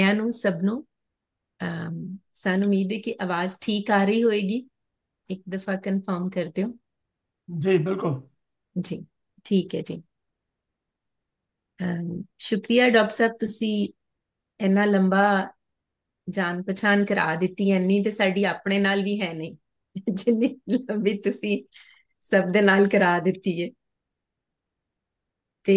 ਸਾਰਿਆਂ ਨੂੰ ਸਭ ਨੂੰ ਸਾਨੂੰ ਉਮੀਦ ਹੈ ਕਿ ਆਵਾਜ਼ ਠੀਕ ਆ ਰਹੀ ਹੋਏਗੀ ਇੱਕ ਦਫਾ ਕਨਫਰਮ ਕਰ ਦਿਓ ਜੀ ਬਿਲਕੁਲ ਜੀ ਠੀਕ ਹੈ ਜੀ ਸ਼ੁਕਰੀਆ ਡਾਕਟਰ ਸਾਹਿਬ ਤੁਸੀਂ ਇੰਨਾ ਲੰਬਾ ਜਾਣ ਪਛਾਣ ਕਰਾ ਦਿੱਤੀ ਐਨੀ ਤੇ ਸਾਡੀ ਆਪਣੇ ਨਾਲ ਵੀ ਹੈ ਨਹੀਂ ਜਿੰਨੀ ਲੰਬੀ ਤੁਸੀਂ ਸਭ ਦੇ ਨਾਲ ਕਰਾ ਦਿੱਤੀ ਹੈ ਤੇ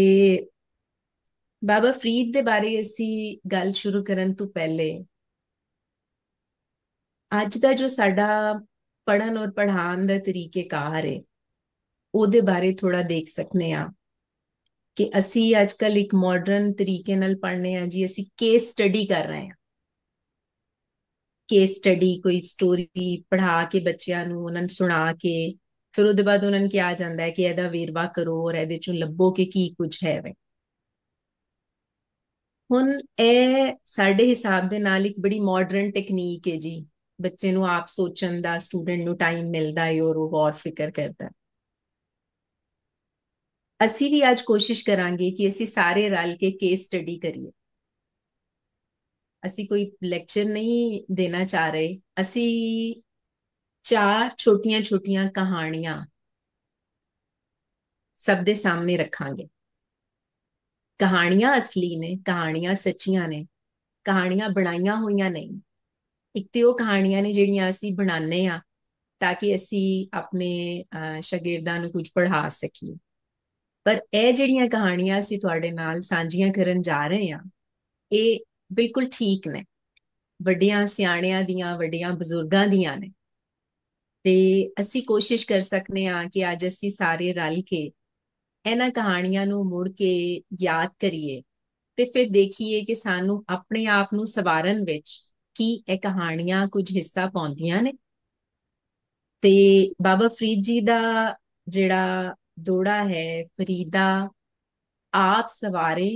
ਬਾਬਾ ਫਰੀਦ ਦੇ ਬਾਰੇ ਅਸੀਂ ਗੱਲ ਸ਼ੁਰੂ ਕਰਨ ਤੋਂ ਪਹਿਲੇ ਅੱਜ ਦਾ ਜੋ ਸਾਡਾ ਪੜਨ ਔਰ ਪੜਾਉਣ ਦਾ ਕਾਰ ਹੈ ਉਹਦੇ ਬਾਰੇ ਥੋੜਾ ਦੇਖ ਸਕਨੇ ਆ ਕਿ ਅਸੀਂ ਅੱਜ ਕੱਲ ਇੱਕ ਮਾਡਰਨ ਤਰੀਕੇ ਨਾਲ ਪੜਨੇ ਆ ਜੀ ਅਸੀਂ ਕੇਸ ਸਟੱਡੀ ਕਰ ਰਹੇ ਆ ਕੇਸ ਸਟੱਡੀ ਕੋਈ ਸਟੋਰੀ ਪੜਾ ਕੇ ਬੱਚਿਆਂ ਨੂੰ ਉਹਨਾਂ ਨੂੰ ਸੁਣਾ ਕੇ ਫਿਰ ਉਹਦੇ ਬਾਅਦ ਉਹਨਾਂ ਨੂੰ ਕਿਹਾ ਜਾਂਦਾ ਹੈ ਕਿ ਇਹਦਾ ਵੇਰਵਾ ਕਰੋ ਔਰ ਇਹਦੇ ਚੋਂ ਲੱਭੋ ਕਿ ਕੀ ਕੁਝ ਹੈ ਵੇ ਹੁਣ ਇਹ ਸਾਡੇ ਹਿਸਾਬ ਦੇ ਨਾਲ ਇੱਕ ਬੜੀ ਮਾਡਰਨ ਟੈਕਨੀਕ ਹੈ ਜੀ ਬੱਚੇ ਨੂੰ ਆਪ ਸੋਚਣ ਦਾ ਸਟੂਡੈਂਟ ਨੂੰ ਟਾਈਮ ਮਿਲਦਾ ਹੈ ਔਰ ਉਹ ਗੌਰ ਫਿਕਰ ਕਰਦਾ ਅਸੀਂ ਵੀ ਅੱਜ ਕੋਸ਼ਿਸ਼ ਕਰਾਂਗੇ ਕਿ ਅਸੀਂ ਸਾਰੇ ਰਲ ਕੇ ਕੇਸ ਸਟੱਡੀ ਕਰੀਏ ਅਸੀਂ ਕੋਈ ਲੈਕਚਰ ਨਹੀਂ ਦੇਣਾ ਚਾ ਰਹੇ ਅਸੀਂ ਚਾਰ ਛੋਟੀਆਂ-ਛੋਟੀਆਂ ਕਹਾਣੀਆਂ ਸਭ ਦੇ ਸਾਹਮਣੇ ਰੱਖਾਂਗੇ ਕਹਾਣੀਆਂ ਅਸਲੀ ਨੇ ਕਹਾਣੀਆਂ ਸੱਚੀਆਂ ਨੇ ਕਹਾਣੀਆਂ ਬਣਾਈਆਂ ਹੋਈਆਂ ਨਹੀਂ ਇੱਕ ਤੇ ਉਹ ਕਹਾਣੀਆਂ ਨੇ ਜਿਹੜੀਆਂ ਅਸੀਂ ਬਣਾਉਂਦੇ ਆ ਤਾਂ ਕਿ ਅਸੀਂ ਆਪਣੇ ਸ਼ਾਗਿਰਦਾਂ ਨੂੰ ਕੁਝ ਪੜ੍ਹਾ ਸਕੀਏ ਪਰ ਇਹ ਜਿਹੜੀਆਂ ਕਹਾਣੀਆਂ ਅਸੀਂ ਤੁਹਾਡੇ ਨਾਲ ਸਾਂਝੀਆਂ ਕਰਨ ਜਾ ਰਹੇ ਆ ਇਹ ਬਿਲਕੁਲ ਠੀਕ ਨੇ ਵੱਡਿਆਂ ਸਿਆਣਿਆਂ ਦੀਆਂ ਵੱਡਿਆਂ ਬਜ਼ੁਰਗਾਂ ਦੀਆਂ ਨੇ ਤੇ ਅਸੀਂ ਕੋਸ਼ਿਸ਼ ਕਰ ਸਕਨੇ ਆ ਕਿ ਅੱਜ ਅਸੀਂ ਸਾਰੇ ਰਲ ਕੇ ਇਹਨਾਂ ਕਹਾਣੀਆਂ ਨੂੰ ਮੁੜ ਕੇ ਯਾਦ ਕਰੀਏ ਤੇ ਫਿਰ ਦੇਖੀਏ ਕਿ ਸਾਨੂੰ ਆਪਣੇ ਆਪ ਨੂੰ ਸਵਾਰਨ ਵਿੱਚ ਕੀ ਇਹ ਕਹਾਣੀਆਂ ਕੁਝ ਹਿੱਸਾ ਪਾਉਂਦੀਆਂ ਨੇ ਤੇ ਬਾਬਾ ਫਰੀਦ ਜੀ ਦਾ ਜਿਹੜਾ ਦੋੜਾ ਹੈ ਫਰੀਦਾ ਆਪ ਸਵਾਰੇ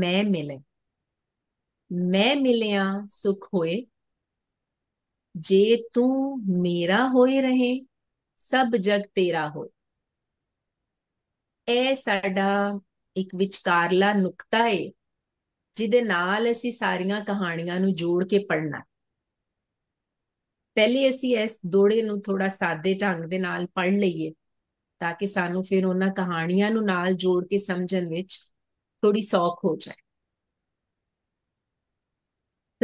ਮੈਂ ਮਿਲੇ ਮੈਂ ਮਿਲਿਆ ਸੁਖ ਹੋਏ ਜੇ ਤੂੰ ਮੇਰਾ ਹੋਏ ਰਹੇ ਸਭ ਜਗ ਤੇਰਾ ਹੋਏ ਇਹ ਸਾਡਾ ਇੱਕ ਵਿਚਕਾਰਲਾ ਨੁਕਤਾ ਹੈ ਜਿਹਦੇ ਨਾਲ ਅਸੀਂ ਸਾਰੀਆਂ ਕਹਾਣੀਆਂ ਨੂੰ ਜੋੜ ਕੇ ਪੜਨਾ ਪਹਿਲੇ ਅਸੀਂ ਇਸ ਦੋੜੇ ਨੂੰ ਥੋੜਾ ਸਾਦੇ ਢੰਗ ਦੇ ਨਾਲ ਪੜ ਲਈਏ ਤਾਂ ਕਿ ਸਾਨੂੰ ਫਿਰ ਉਹਨਾਂ ਕਹਾਣੀਆਂ ਨੂੰ ਨਾਲ ਜੋੜ ਕੇ ਸਮਝਣ ਵਿੱਚ ਥੋੜੀ ਸੌਖ ਹੋ ਜਾਏ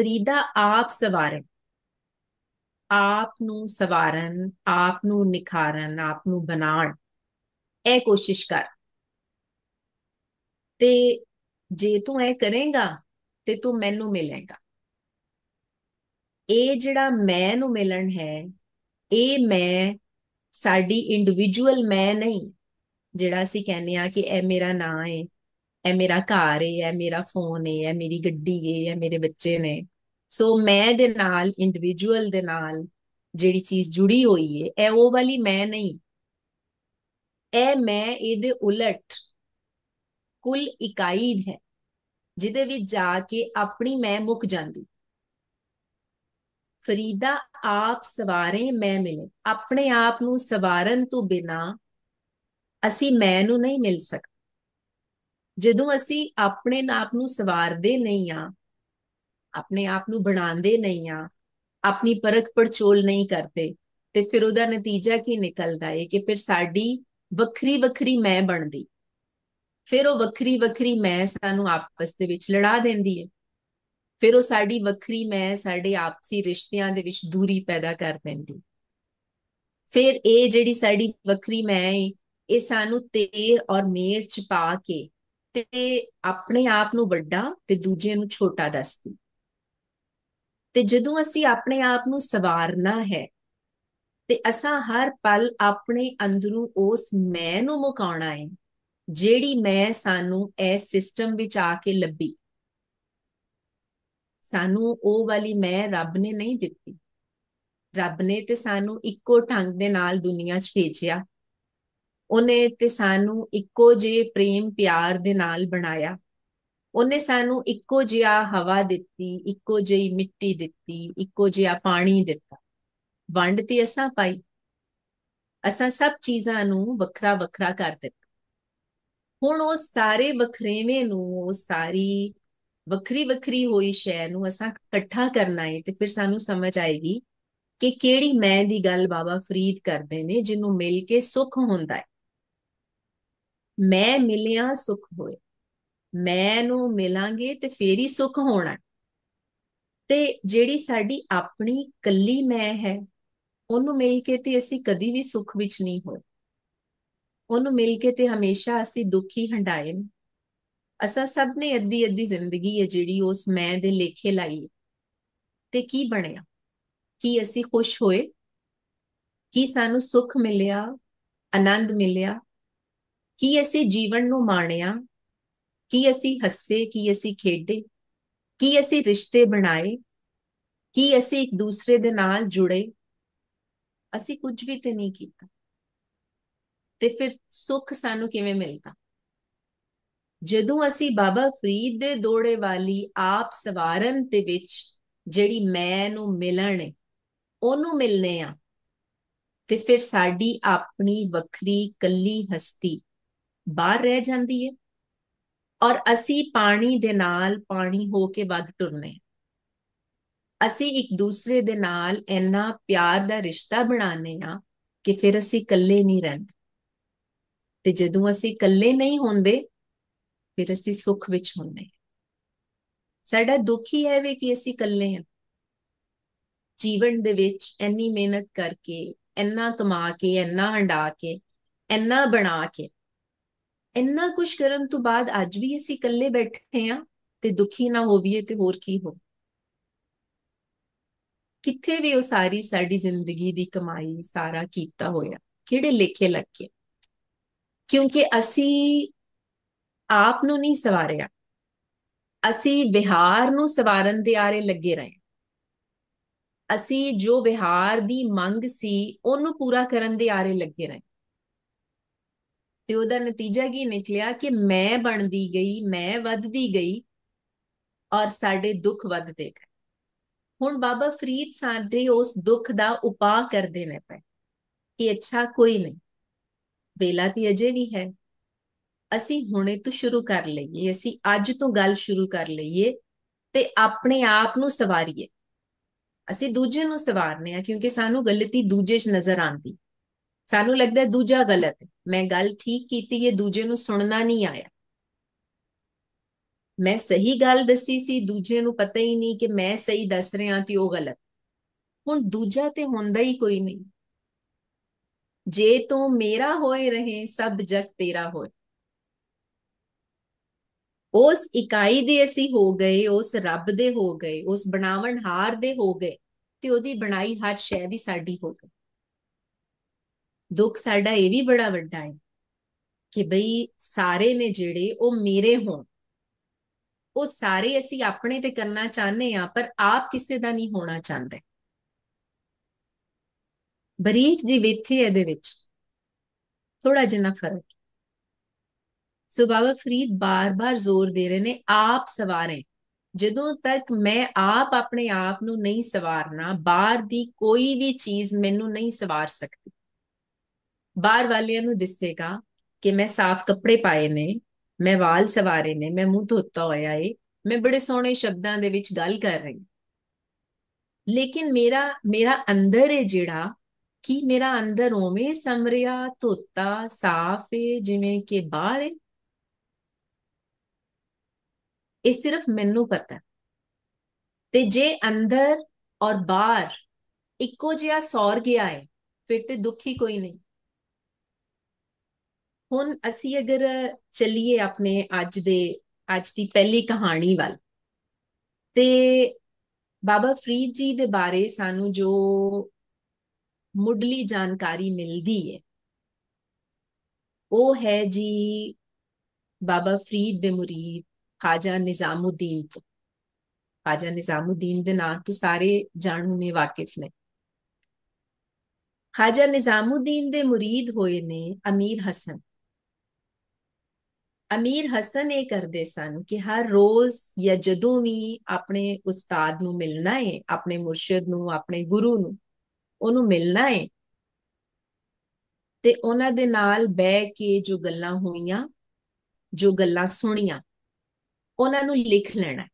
ਫਰੀਦਾ ਆਪ ਸਵਾਰਨ ਆਪ ਨੂੰ ਸਵਾਰਨ ਆਪ ਨੂੰ ਨਿਖਾਰਨ ਆਪ ਨੂੰ ਬਣਾਉਣ ਇਹ ਕੋਸ਼ਿਸ਼ ਕਰ ਤੇ ਜੇ ਤੂੰ ਇਹ ਕਰੇਗਾ ਤੇ ਤੂੰ ਮੈਨੂੰ ਮਿਲੇਗਾ ਇਹ ਜਿਹੜਾ ਮੈਂ ਨੂੰ ਮਿਲਣ ਹੈ ਇਹ ਮੈਂ ਸਾਡੀ ਇੰਡੀਵਿਜੂਅਲ ਮੈਂ ਨਹੀਂ ਜਿਹੜਾ ਅਸੀਂ ਕਹਿੰਦੇ ਆ ਕਿ ਇਹ ਮੇਰਾ ਨਾਂ ਹੈ ਇਹ ਮੇਰਾ ਘਰ ਹੈ ਇਹ ਮੇਰਾ ਫੋਨ ਹੈ ਇਹ ਮੇਰੀ ਗੱਡੀ ਹੈ ਇਹ ਮੇਰੇ ਬੱਚੇ ਨੇ ਸੋ ਮੈਂ ਦੇ ਨਾਲ ਇੰਡੀਵਿਜੂਅਲ ਦੇ ਨਾਲ ਜਿਹੜੀ ਚੀਜ਼ ਜੁੜੀ ਹੋਈ ਹੈ ਇਹ ਉਹ ਵਾਲੀ ਮੈਂ ਨਹੀਂ ਇਹ ਮੈਂ ਇਹਦੇ ਉਲਟ ਕੁਲ ਇਕਾਈ ਹੈ ਜਿਹਦੇ ਵਿੱਚ ਜਾ ਕੇ ਆਪਣੀ ਮੈਂ ਮੁੱਕ ਜਾਂਦੀ ਫਰੀਦਾ ਆਪ ਸਵਾਰੇ ਮੈਂ ਮਿਲੇ ਆਪਣੇ ਆਪ ਨੂੰ ਸਵਾਰਨ ਤੋਂ ਬਿਨਾ ਅਸੀਂ ਮੈਂ ਨੂੰ ਨਹੀਂ ਮਿਲ ਸਕਦੇ ਜਦੋਂ ਅਸੀਂ ਆਪਣੇ ਆਪ ਨੂੰ ਸਵਾਰਦੇ ਨਹੀਂ ਆ ਆਪਣੇ ਆਪ ਨੂੰ ਬਣਾਉਂਦੇ ਨਹੀਂ ਆ ਆਪਣੀ ਪਰਖ ਪਰਚੋਲ ਨਹੀਂ ਕਰਦੇ ਤੇ ਫਿਰ ਉਹਦਾ ਨਤੀਜਾ ਕੀ ਨਿਕਲਦਾ ਹੈ ਕਿ ਫਿਰ ਸਾਡੀ ਵੱਖਰੀ ਵੱਖਰੀ ਮੈਂ ਬਣਦੀ ਫਿਰ ਉਹ ਵੱਖਰੀ ਵੱਖਰੀ ਮੈਂ ਸਾਨੂੰ ਆਪਸ ਦੇ ਵਿੱਚ ਲੜਾ ਦਿੰਦੀ ਹੈ ਫਿਰ ਉਹ ਸਾਡੀ ਵੱਖਰੀ ਮੈਂ ਸਾਡੇ ਆਪਸੀ ਰਿਸ਼ਤਿਆਂ ਦੇ ਵਿੱਚ ਦੂਰੀ ਪੈਦਾ ਕਰ ਦਿੰਦੀ ਫਿਰ ਇਹ ਜਿਹੜੀ ਸਾਡੀ ਵੱਖਰੀ ਮੈਂ ਹੈ ਇਹ ਸਾਨੂੰ ਤੇਰ ਔਰ ਮੇਰ ਚ ਪਾ ਕੇ ਤੇ ਆਪਣੇ ਆਪ ਨੂੰ ਵੱਡਾ ਤੇ ਦੂਜੇ ਨੂੰ ਛੋਟਾ ਦੱਸਦੀ ਤੇ ਜਦੋਂ ਅਸੀਂ ਆਪਣੇ ਆਪ ਨੂੰ ਸਵਾਰਨਾ ਹੈ ਤੇ ਅਸਾਂ ਹਰ ਪਲ ਆਪਣੇ ਅੰਦਰੋਂ ਉਸ ਮੈਂ ਨੂੰ ਮੁਕਾਉਣਾ ਹੈ ਜਿਹੜੀ ਮੈਂ ਸਾਨੂੰ ਇਸ ਸਿਸਟਮ ਵਿੱਚ ਆ ਕੇ ਲੱਭੀ ਸਾਨੂੰ ਉਹ ਵਾਲੀ ਮੈਂ ਰੱਬ ਨੇ ਨਹੀਂ ਦਿੱਤੀ ਰੱਬ ਨੇ ਤੇ ਸਾਨੂੰ ਇੱਕੋ ਢੰਗ ਦੇ ਨਾਲ ਦੁਨੀਆ 'ਚ ਭੇਜਿਆ ਉਹਨੇ ਤੇ ਸਾਨੂੰ ਇੱਕੋ ਜੇ ਪ੍ਰੇਮ ਪਿਆਰ ਦੇ ਨਾਲ ਬਣਾਇਆ ਉਹਨੇ ਸਾਨੂੰ ਇੱਕੋ ਜਿਹਾ ਹਵਾ ਦਿੱਤੀ ਇੱਕੋ ਜਿਹੀ ਮਿੱਟੀ ਦਿੱਤੀ ਇੱਕੋ ਜਿਹਾ ਪਾਣੀ ਦਿੱਤਾ ਵੰਡ ਤੇ ਅਸਾਂ ਪਾਈ ਅਸਾਂ ਸਭ ਚੀਜ਼ਾਂ ਨੂੰ ਵੱਖਰਾ ਵੱਖਰਾ ਕਰ ਦਿੱਤਾ ਹੁਣ ਉਹ ਸਾਰੇ ਵਖਰੇਵੇਂ ਨੂੰ ਉਹ ਸਾਰੀ ਵੱਖਰੀ ਵੱਖਰੀ ਹੋਈ ਸ਼ੈ ਨੂੰ ਅਸਾਂ ਇਕੱਠਾ ਕਰਨਾ ਹੈ ਤੇ ਫਿਰ ਸਾਨੂੰ ਸਮਝ ਆਏਗੀ ਕਿ ਕਿਹੜੀ ਮੈਂ ਦੀ ਗੱਲ ਬਾਬਾ ਫਰੀਦ ਕਰਦੇ ਨੇ ਜਿਹਨੂੰ ਮਿਲ ਕੇ ਸੁੱਖ ਹੁੰਦਾ ਹੈ ਮੈਂ ਮਿਲਿਆ ਸੁੱਖ ਹੋਏ ਮੈਂ ਨੂੰ ਮਿਲਾਂਗੇ ਤੇ ਫੇਰ ਹੀ ਸੁੱਖ ਹੋਣਾ ਤੇ ਜਿਹੜੀ ਸਾਡੀ ਆਪਣੀ ਕੱਲੀ ਮੈਂ ਹੈ ਉਹਨੂੰ ਮਿਲ ਕੇ ਤੇ ਅਸੀਂ ਕਦੀ ਵੀ ਸੁੱਖ ਵਿੱਚ ਨਹੀਂ ਹੋਏ ਉਹਨੂੰ ਮਿਲ ਕੇ ਤੇ ਹਮੇਸ਼ਾ ਅਸੀਂ ਦੁਖੀ ਹੰਡਾਏ ਅਸਾਂ ਸਭ ਨੇ ਅੱਧੀ ਅੱਧੀ ਜ਼ਿੰਦਗੀ ਹੈ ਜਿਹੜੀ ਉਸ ਮੈਂ ਦੇ ਲੇਖੇ ਲਾਈ ਤੇ ਕੀ ਬਣਿਆ ਕੀ ਅਸੀਂ ਖੁਸ਼ ਹੋਏ ਕੀ ਸਾਨੂੰ ਸੁੱਖ ਮਿਲਿਆ ਆਨੰਦ ਮਿਲਿਆ ਕੀ ਅਸੀਂ ਜੀਵਨ ਨੂੰ ਮਾਣਿਆ ਕੀ ਅਸੀਂ ਹੱਸੇ ਕੀ ਅਸੀਂ ਖੇਡੇ ਕੀ ਅਸੀਂ ਰਿਸ਼ਤੇ ਬਣਾਏ ਕੀ ਅਸੀਂ ਇੱਕ ਦੂਸਰੇ ਦੇ ਨਾਲ ਜੁੜੇ ਅਸੀਂ ਕੁਝ ਵੀ ਤੇ ਨਹੀਂ ਕੀਤਾ ਤੇ ਫਿਰ ਸੁੱਖ ਸਾਨੂੰ ਕਿਵੇਂ ਮਿਲਦਾ ਜਦੋਂ ਅਸੀਂ ਬਾਬਾ ਫਰੀਦ ਦੇ ਦੋੜੇ ਵਾਲੀ ਆਪ ਸਵਾਰਨ ਤੇ ਵਿੱਚ ਜਿਹੜੀ ਮੈਂ ਨੂੰ ਮਿਲਣ ਉਹਨੂੰ ਮਿਲਨੇ ਆ ਤੇ ਫਿਰ ਸਾਡੀ ਆਪਣੀ ਵੱਖਰੀ ਕੱਲੀ ਹਸਤੀ ਬਾਹਰ ਰਹਿ ਜਾਂਦੀ ਹੈ ਔਰ ਅਸੀਂ ਪਾਣੀ ਦੇ ਨਾਲ ਪਾਣੀ ਹੋ ਕੇ ਵੱਧ ਟੁਰਨੇ ਅਸੀਂ ਇੱਕ ਦੂਸਰੇ ਦੇ ਨਾਲ ਇੰਨਾ ਪਿਆਰ ਦਾ ਰਿਸ਼ਤਾ ਬਣਾਨੇ ਆ ਕਿ ਫਿਰ ਅਸੀਂ ਇਕੱਲੇ ਨਹੀਂ ਰਹਿੰਦੇ ਤੇ ਜਦੋਂ ਅਸੀਂ ਇਕੱਲੇ ਨਹੀਂ ਹੁੰਦੇ ਫਿਰ ਅਸੀਂ ਸੁੱਖ ਵਿੱਚ ਹੁੰਨੇ ਸਾਡਾ ਦੁਖੀ ਹੈ ਵੀ ਕਿ ਅਸੀਂ ਇਕੱਲੇ ਆ ਜੀਵਨ ਦੇ ਵਿੱਚ ਇੰਨੀ ਮਿਹਨਤ ਕਰਕੇ ਇੰਨਾ ਕਮਾ ਕੇ ਇੰਨਾ ਹੰਡਾ ਕੇ ਇੰਨਾ ਬਣਾ ਕੇ ਇੰਨਾ ਕੁਝ ਕਰਨ ਤੋਂ ਬਾਅਦ ਅੱਜ ਵੀ ਅਸੀਂ ਇਕੱਲੇ ਬੈਠੇ ਆ ਤੇ ਦੁਖੀ ਨਾ ਹੋਵੀਏ ਤੇ ਹੋਰ ਕੀ ਹੋ ਕਿੱਥੇ ਵੀ ਉਹ ਸਾਰੀ ਸਾਡੀ ਜ਼ਿੰਦਗੀ ਦੀ ਕਮਾਈ ਸਾਰਾ ਕੀਤਾ ਹੋਇਆ ਕਿਹੜੇ ਲੇਖੇ ਲੱਗੇ ਕਿਉਂਕਿ ਅਸੀਂ ਆਪ ਨੂੰ ਨਹੀਂ ਸਵਾਰਿਆ ਅਸੀਂ ਵਿਹਾਰ ਨੂੰ ਸਵਾਰਨ ਦੇ ਆਰੇ ਲੱਗੇ ਰਹੇ ਅਸੀਂ ਜੋ ਵਿਹਾਰ ਦੀ ਮੰਗ ਸੀ ਉਹਨੂੰ ਪੂਰਾ ਕਰਨ ਦੇ ਆਰੇ ਲੱਗੇ ਰਹੇ ਤੇ ਉਹਦਾ ਨਤੀਜਾ ਕੀ ਨਿਕਲਿਆ ਕਿ ਮੈਂ ਬਣਦੀ ਗਈ ਮੈਂ ਵੱਧਦੀ ਗਈ ਔਰ ਸਾਡੇ ਦੁੱਖ ਵੱਧਦੇ ਗਏ ਹੁਣ ਬਾਬਾ ਫਰੀਦ ਸਾਡੇ ਉਸ ਦੁੱਖ ਦਾ ਉਪਾਅ ਕਰਦੇ ਨੇ ਪਏ ਕਿ ਅੱਛਾ ਕੋਈ ਨਹੀਂ ਵੇਲਾ ਤੇ ਅਜੇ ਵੀ ਹੈ ਅਸੀਂ ਹੁਣੇ ਤੋਂ ਸ਼ੁਰੂ ਕਰ ਲਈਏ ਅਸੀਂ ਅੱਜ ਤੋਂ ਗੱਲ ਸ਼ੁਰੂ ਕਰ ਲਈਏ ਤੇ ਆਪਣੇ ਆਪ ਨੂੰ ਸਵਾਰੀਏ ਅਸੀਂ ਦੂਜੇ ਨੂੰ ਸਵਾਰਨੇ ਆ ਕਿਉਂਕਿ ਸਾਨੂੰ ਗਲਤੀ ਦੂਜੇ 'ਚ ਨਜ਼ਰ ਆਂਦੀ ਸਾਨੂੰ ਲੱਗਦਾ ਦੂਜਾ ਗਲਤ ਹੈ ਮੈਂ ਗੱਲ ਠੀਕ ਕੀਤੀ ਇਹ ਦੂਜੇ ਨੂੰ ਸੁਣਨਾ ਨਹੀਂ ਆਇਆ ਮੈਂ ਸਹੀ ਗੱਲ ਦੱਸੀ ਸੀ ਦੂਜੇ ਨੂੰ ਪਤਾ ਹੀ ਨਹੀਂ ਕਿ ਮੈਂ ਸਹੀ ਦੱਸ ਰਿਹਾ ਤੇ ਉਹ ਗਲਤ ਹੁਣ ਦੂਜਾ ਤੇ ਹੁੰਦਾ ਹੀ ਕੋਈ ਨਹੀਂ ਜੇ ਤੂੰ ਮੇਰਾ ਹੋਏ ਰਹੇ ਸਭ ਜਗ ਤੇਰਾ ਹੋਏ ਉਸ ਇਕਾਈ ਦੇ ਅਸੀਂ ਹੋ ਗਏ ਉਸ ਰੱਬ ਦੇ ਹੋ ਗਏ ਉਸ ਬਣਾਵਣਹਾਰ ਦੇ ਹੋ ਗਏ ਤੇ ਉਹਦੀ ਬਣਾਈ ਹਰ ਸ਼ੈ ਵੀ ਸਾਡੀ ਹੋ ਗਈ ਦੁੱਖ ਸਾਡਾ ਇਹ ਵੀ ਬੜਾ ਵੱਡਾ ਹੈ ਕਿ ਬਈ ਸਾਰੇ ਨੇ ਜਿਹੜੇ ਉਹ ਮੇਰੇ ਹੋਣ ਉਹ ਸਾਰੇ ਅਸੀਂ ਆਪਣੇ ਤੇ ਕਰਨਾ ਚਾਹੁੰਦੇ ਆ ਪਰ ਆਪ ਕਿਸੇ ਦਾ ਨਹੀਂ ਹੋਣਾ ਚਾਹੁੰਦੇ ਬਰੀਕ ਜੀ ਵਿਥੀ ਇਹਦੇ ਵਿੱਚ ਥੋੜਾ ਜਿਹਾ ਫਰਕ ਸੋ ਬਾਬਾ ਫਰੀਦ ਬਾਰ-ਬਾਰ ਜ਼ੋਰ ਦੇ ਰਹੇ ਨੇ ਆਪ ਸਵਾਰੇ ਜਦੋਂ ਤੱਕ ਮੈਂ ਆਪ ਆਪਣੇ ਆਪ ਨੂੰ ਨਹੀਂ ਸਵਾਰਨਾ ਬਾਹਰ ਦੀ ਕੋਈ ਵੀ ਚੀਜ਼ ਮੈਨੂੰ ਨਹੀਂ ਸਵਾਰ ਸਕਦੀ ਬਾਹਰ ਵਾਲਿਆਂ ਨੂੰ ਦਿਸੇਗਾ ਕਿ ਮੈਂ ਸਾਫ਼ ਕੱਪੜੇ ਪਾਏ ਨੇ ਮੈਂ ਵਾਲ ਸਵਾਰੇ ਨੇ ਮੈਂ ਮੂੰਹ ਧੋਤਾ ਹੋਇਆ ਏ ਮੈਂ ਬੜੇ ਸੋਹਣੇ ਸ਼ਬਦਾਂ ਦੇ ਵਿੱਚ ਗੱਲ ਕਰ ਰਹੀ ਲੇਕਿਨ ਮੇਰਾ ਮੇਰਾ ਅੰਦਰ ਏ ਜਿਹੜਾ ਕਿ ਮੇਰਾ ਅੰਦਰ ਉਵੇਂ ਸਮਰਿਆ ਧੋਤਾ ਸਾਫ਼ ਏ ਜਿਵੇਂ ਕਿ ਬਾਹਰ ਏ ਇਹ ਸਿਰਫ ਮੈਨੂੰ ਪਤਾ ਤੇ ਜੇ ਅੰਦਰ ਔਰ ਬਾਹਰ ਇੱਕੋ ਜਿਹਾ ਸੌਰ ਗਿਆ ਹੈ ਫਿਰ ਤੇ ਦੁਖੀ ਕੋਈ ਨਹੀਂ ਹੁਣ ਅਸੀਂ ਅਗਰ ਚੱਲੀਏ ਆਪਣੇ ਅੱਜ ਦੇ ਅੱਜ ਦੀ ਪਹਿਲੀ ਕਹਾਣੀ ਵੱਲ ਤੇ ਬਾਬਾ ਫਰੀਦ ਜੀ ਦੇ ਬਾਰੇ ਸਾਨੂੰ ਜੋ ਮੁੱਢਲੀ ਜਾਣਕਾਰੀ ਮਿਲਦੀ ਹੈ ਉਹ ਹੈ ਜੀ ਬਾਬਾ ਫਰੀਦ ਦੇ murid ਖਾਜਾ ਨਿਜ਼ਾਮੁਦੀਨ ਤੋਂ ਖਾਜਾ ਨਿਜ਼ਾਮੁਦੀਨ ਦੇ ਨਾਂ ਤੋਂ ਸਾਰੇ ਜਾਣੂ ਨੇ ਵਾਕਿਫ ਨੇ ਖਾਜਾ ਨਿਜ਼ਾਮੁਦੀਨ ਦੇ murid ਹੋਏ ਨੇ ਅਮੀਰ ਹਸਨ ਅਮੀਰ ਹਸਨ ਇਹ ਕਰਦੇ ਸਨ ਕਿ ਹਰ ਰੋਜ਼ ਜਾਂ ਜਦੋਂ ਵੀ ਆਪਣੇ ਉਸਤਾਦ ਨੂੰ ਮਿਲਣਾ ਹੈ ਆਪਣੇ ਮੁਰਸ਼ਿਦ ਨੂੰ ਆਪਣੇ ਗੁਰੂ ਨੂੰ ਉਹਨੂੰ ਮਿਲਣਾ ਹੈ ਤੇ ਉਹਨਾਂ ਦੇ ਨਾਲ ਬਹਿ ਕੇ ਜੋ ਗੱਲਾਂ ਹੋਈਆਂ ਜੋ ਗੱਲਾਂ ਸੁਣੀਆਂ ਉਹਨਾਂ ਨੂੰ ਲਿਖ ਲੈਣਾ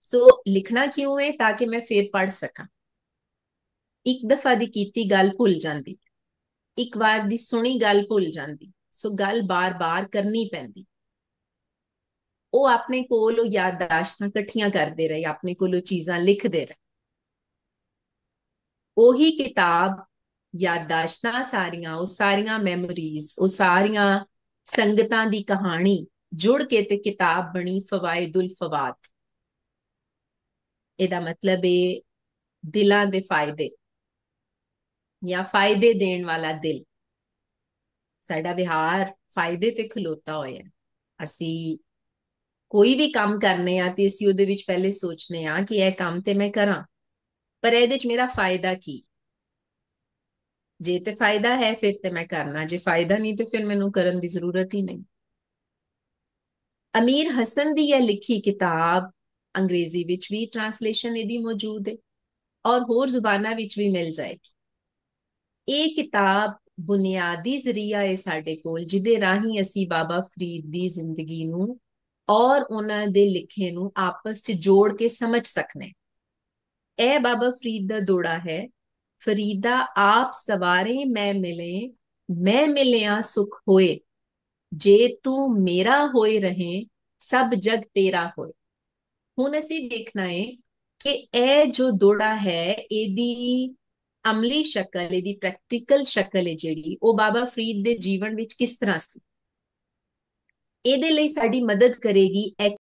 ਸੋ ਲਿਖਣਾ ਕਿਉਂ ਹੈ ਤਾਂ ਕਿ ਮੈਂ ਫੇਰ ਪੜ ਸਕਾਂ ਇੱਕ ਦਫਾ ਦੀ ਕੀਤੀ ਗੱਲ ਭੁੱਲ ਜਾਂਦੀ ਇੱਕ ਵਾਰ ਦੀ ਸੁਣੀ ਗੱਲ ਭੁੱਲ ਜਾਂਦੀ ਸੋ ਗੱਲ ਬਾਰ-ਬਾਰ ਕਰਨੀ ਪੈਂਦੀ ਉਹ ਆਪਣੇ ਕੋਲ ਉਹ ਯਾਦਦਾਸ਼ਤਾਂ ਇਕੱਠੀਆਂ ਕਰਦੇ ਰਹੇ ਆਪਣੇ ਕੋਲ ਉਹ ਚੀਜ਼ਾਂ ਲਿਖਦੇ ਰਹੇ ਉਹੀ ਕਿਤਾਬ ਯਾਦਦਾਸ਼ਤਾਂ ਸਾਰੀਆਂ ਉਹ ਸਾਰੀਆਂ ਮੈਮਰੀਜ਼ ਉਹ ਸਾਰੀਆਂ ਸੰਗਤਾਂ ਦੀ ਕਹਾਣੀ ਜੁੜ ਕੇ ਤੇ ਕਿਤਾਬ ਬਣੀ ਫਵਾਇਦੁਲ ਫਵਾਦ ਇਹਦਾ ਮਤਲਬ ਹੈ ਦਿਲਾਂ ਦੇ ਫਾਇਦੇ ਜਾਂ ਫਾਇਦੇ ਦੇਣ ਵਾਲਾ ਦਿਲ ਸਾਡਾ ਵਿਹਾਰ ਫਾਇਦੇ ਤੇ ਖਲੋਤਾ ਹੋਇਆ ਅਸੀਂ ਕੋਈ ਵੀ ਕੰਮ ਕਰਨੇ ਆ ਤੇ ਅਸੀਂ ਉਹਦੇ ਵਿੱਚ ਪਹਿਲੇ ਸੋਚਨੇ ਆ ਕਿ ਇਹ ਕੰਮ ਤੇ ਮੈਂ ਕਰਾਂ ਪਰ ਇਹਦੇ ਵਿੱਚ ਮੇਰਾ ਫਾਇਦਾ ਕੀ ਜੇ ਤੇ ਫਾਇਦਾ ਹੈ ਫਿਰ ਤੇ ਮੈਂ ਕਰਨਾ ਜੇ ਫਾਇਦਾ ਨਹੀਂ ਤੇ ਫਿਰ ਮੈਨੂੰ ਕਰਨ ਦੀ ਜ਼ਰੂਰਤ ਹੀ ਨਹੀਂ ਅਮੀਰ ਹਸਨ ਦੀ ਇਹ ਲਿਖੀ ਕਿਤਾਬ ਅੰਗਰੇਜ਼ੀ ਵਿੱਚ ਵੀ ਟ੍ਰਾਂਸਲੇਸ਼ਨ ਇਹਦੀ ਮੌਜੂਦ ਹੈ ਔਰ ਹੋਰ ਜ਼ੁਬਾਨਾਂ ਵਿੱਚ ਵੀ ਮਿਲ ਜਾਏਗੀ ਇਹ ਕਿਤਾਬ बुनियादी जरिया है साढ़े को जिदे राही असी बाबा फरीद की जिंदगी और उन्होंने लिखे न आपस च जोड़ के समझ सकने ऐ बाबा फरीद का दौड़ा है फरीदा आप सवार मैं मिले मैं मिलिया सुख होए जे तू मेरा हो रहे सब जग तेरा होए हूँ असी देखना है कि यह जो दौड़ा है यदि ਅਮਲੀ ਸ਼ਕਲ ਇਹਦੀ ਪ੍ਰੈਕਟੀਕਲ ਸ਼ਕਲ ਹੈ ਜਿਹੜੀ ਉਹ ਬਾਬਾ ਫਰੀਦ ਦੇ ਜੀਵਨ ਵਿੱਚ ਕਿਸ ਤਰ੍ਹਾਂ ਸੀ ਇਹਦੇ ਲਈ ਸਾਡੀ ਮਦਦ ਕਰੇਗੀ